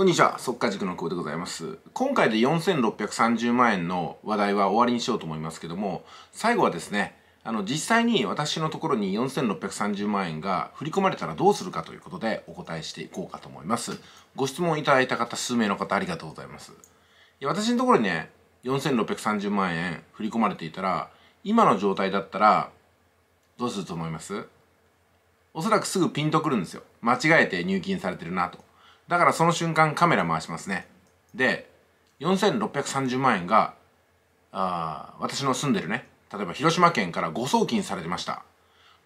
こんにちは、速稼塾の久保でございます。今回で4630万円の話題は終わりにしようと思いますけども、最後はですね、あの、実際に私のところに4630万円が振り込まれたらどうするかということでお答えしていこうかと思います。ご質問いただいた方、数名の方ありがとうございます。いや私のところにね、4630万円振り込まれていたら、今の状態だったら、どうすると思いますおそらくすぐピンとくるんですよ。間違えて入金されてるなと。だからその瞬間カメラ回しますね。で、4630万円が、あ私の住んでるね、例えば広島県から誤送金されてました。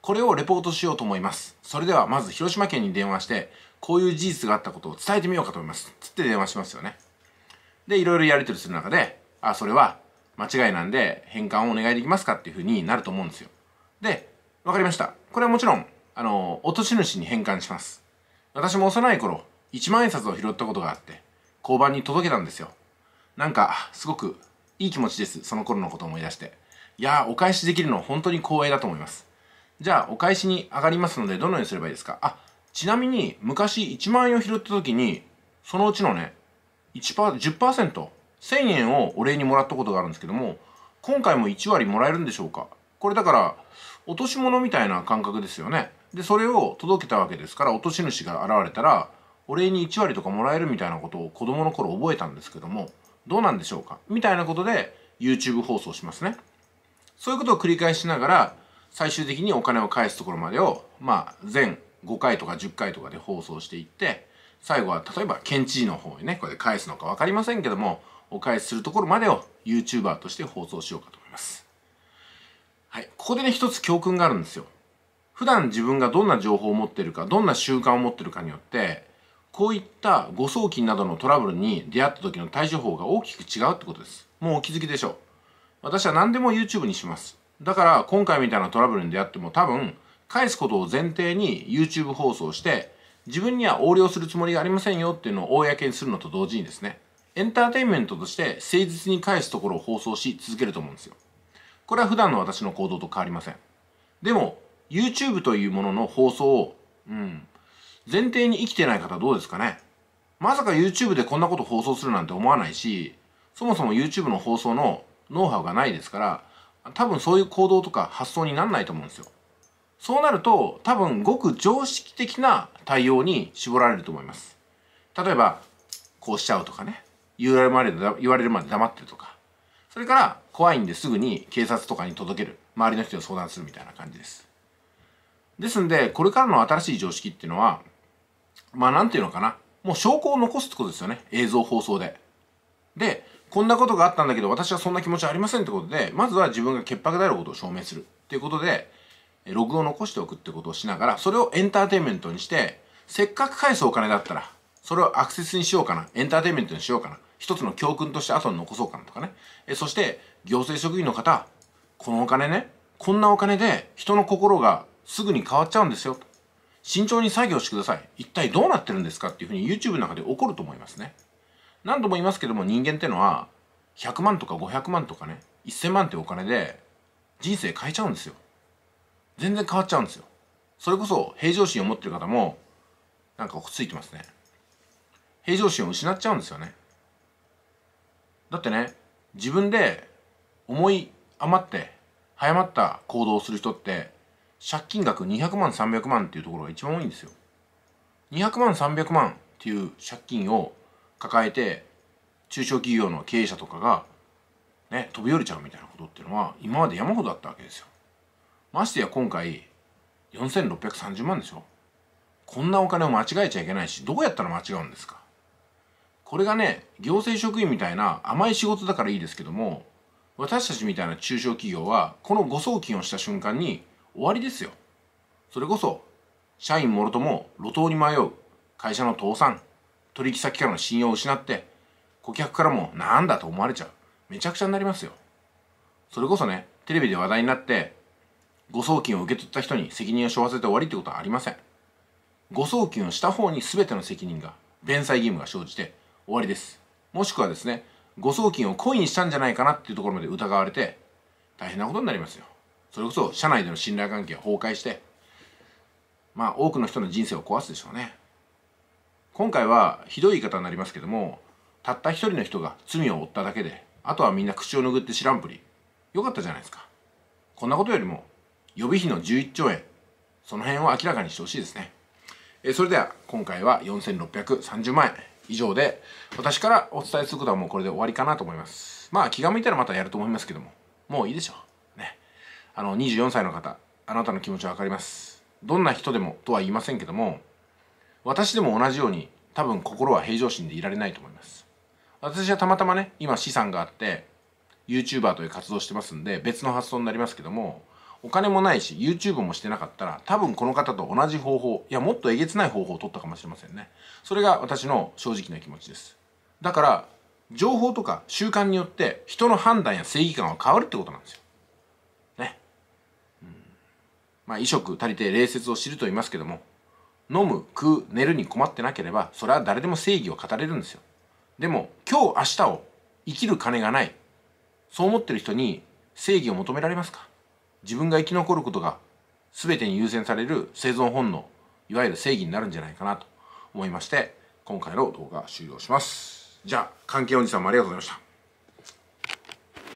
これをレポートしようと思います。それではまず広島県に電話して、こういう事実があったことを伝えてみようかと思います。つって電話しますよね。で、いろいろやり取りする中で、あ、それは間違いなんで返還をお願いできますかっていうふうになると思うんですよ。で、わかりました。これはもちろん、あの、落とし主に返還します。私も幼い頃、一万円札を拾ったことがあって交番に届けたんですよなんかすごくいい気持ちですその頃のことを思い出していやーお返しできるの本当に光栄だと思いますじゃあお返しに上がりますのでどのようにすればいいですかあちなみに昔1万円を拾った時にそのうちのね 10%10% 1000円をお礼にもらったことがあるんですけども今回も1割もらえるんでしょうかこれだから落とし物みたいな感覚ですよねでそれを届けたわけですから落とし主が現れたらお礼に1割とかもらえるみたいなことを子供の頃覚えたんですけどもどうなんでしょうかみたいなことで YouTube 放送しますねそういうことを繰り返しながら最終的にお金を返すところまでをまあ全5回とか10回とかで放送していって最後は例えば県知事の方にねこれで返すのかわかりませんけどもお返しするところまでを YouTuber として放送しようかと思いますはいここでね一つ教訓があるんですよ普段自分がどんな情報を持ってるかどんな習慣を持ってるかによってこういった誤送金などのトラブルに出会った時の対処法が大きく違うってことです。もうお気づきでしょう。私は何でも YouTube にします。だから今回みたいなトラブルに出会っても多分返すことを前提に YouTube 放送して自分には横領するつもりがありませんよっていうのを公にするのと同時にですね、エンターテインメントとして誠実に返すところを放送し続けると思うんですよ。これは普段の私の行動と変わりません。でも YouTube というものの放送を、うん、前提に生きてない方どうですかねまさか YouTube でこんなこと放送するなんて思わないし、そもそも YouTube の放送のノウハウがないですから、多分そういう行動とか発想になんないと思うんですよ。そうなると、多分ごく常識的な対応に絞られると思います。例えば、こうしちゃうとかね、言われるまで言われるまで黙ってるとか、それから怖いんですぐに警察とかに届ける、周りの人に相談するみたいな感じです。ですんで、これからの新しい常識っていうのは、まあなんていうのかな。もう証拠を残すってことですよね。映像放送で。で、こんなことがあったんだけど私はそんな気持ちありませんってことで、まずは自分が潔白であることを証明する。っていうことで、ログを残しておくってことをしながら、それをエンターテインメントにして、せっかく返すお金だったら、それをアクセスにしようかな。エンターテインメントにしようかな。一つの教訓として後に残そうかなとかね。えそして、行政職員の方、このお金ね、こんなお金で人の心がすぐに変わっちゃうんですよ。慎重に作業してください。一体どうなってるんですかっていうふうに YouTube の中で起こると思いますね。何度も言いますけども人間ってのは100万とか500万とかね、1000万ってお金で人生変えちゃうんですよ。全然変わっちゃうんですよ。それこそ平常心を持ってる方もなんかついてますね。平常心を失っちゃうんですよね。だってね、自分で思い余って早まった行動をする人って借金額200万300万っていうところが一番多いんですよ。200万300万っていう借金を抱えて中小企業の経営者とかが、ね、飛び降りちゃうみたいなことっていうのは今まで山ほどあったわけですよ。ましてや今回4630万でしょこんなお金を間違えちゃいけないしどうやったら間違うんですかこれがね行政職員みたいな甘い仕事だからいいですけども私たちみたいな中小企業はこの誤送金をした瞬間に終わりですよそれこそ社員もろとも路頭に迷う会社の倒産取引先からの信用を失って顧客からもなんだと思われちゃうめちゃくちゃになりますよそれこそねテレビで話題になって誤送金を受け取った人に責任を背負わせて終わりってことはありません誤送金をした方に全ての責任が弁済義務が生じて終わりですもしくはですね誤送金を故意にしたんじゃないかなっていうところまで疑われて大変なことになりますよそれこそ社内での信頼関係を崩壊してまあ多くの人の人生を壊すでしょうね今回はひどい言い方になりますけどもたった一人の人が罪を負っただけであとはみんな口を拭って知らんぷりよかったじゃないですかこんなことよりも予備費の11兆円その辺を明らかにしてほしいですねえそれでは今回は4630万円以上で私からお伝えすることはもうこれで終わりかなと思いますまあ気が向いたらまたやると思いますけどももういいでしょうあの24歳の方あなたの気持ちは分かりますどんな人でもとは言いませんけども私でも同じように多分心は平常心でいられないと思います私はたまたまね今資産があって YouTuber という活動してますんで別の発想になりますけどもお金もないし YouTube もしてなかったら多分この方と同じ方法いやもっとえげつない方法を取ったかもしれませんねそれが私の正直な気持ちですだから情報とか習慣によって人の判断や正義感は変わるってことなんですよまあ、衣食足りて礼節を知ると言いますけども、飲む、食う、寝るに困ってなければ、それは誰でも正義を語れるんですよ。でも、今日明日を生きる金がない。そう思ってる人に正義を求められますか自分が生き残ることが全てに優先される生存本能、いわゆる正義になるんじゃないかなと思いまして、今回の動画終了します。じゃあ、関係おじさんもありがとうございました。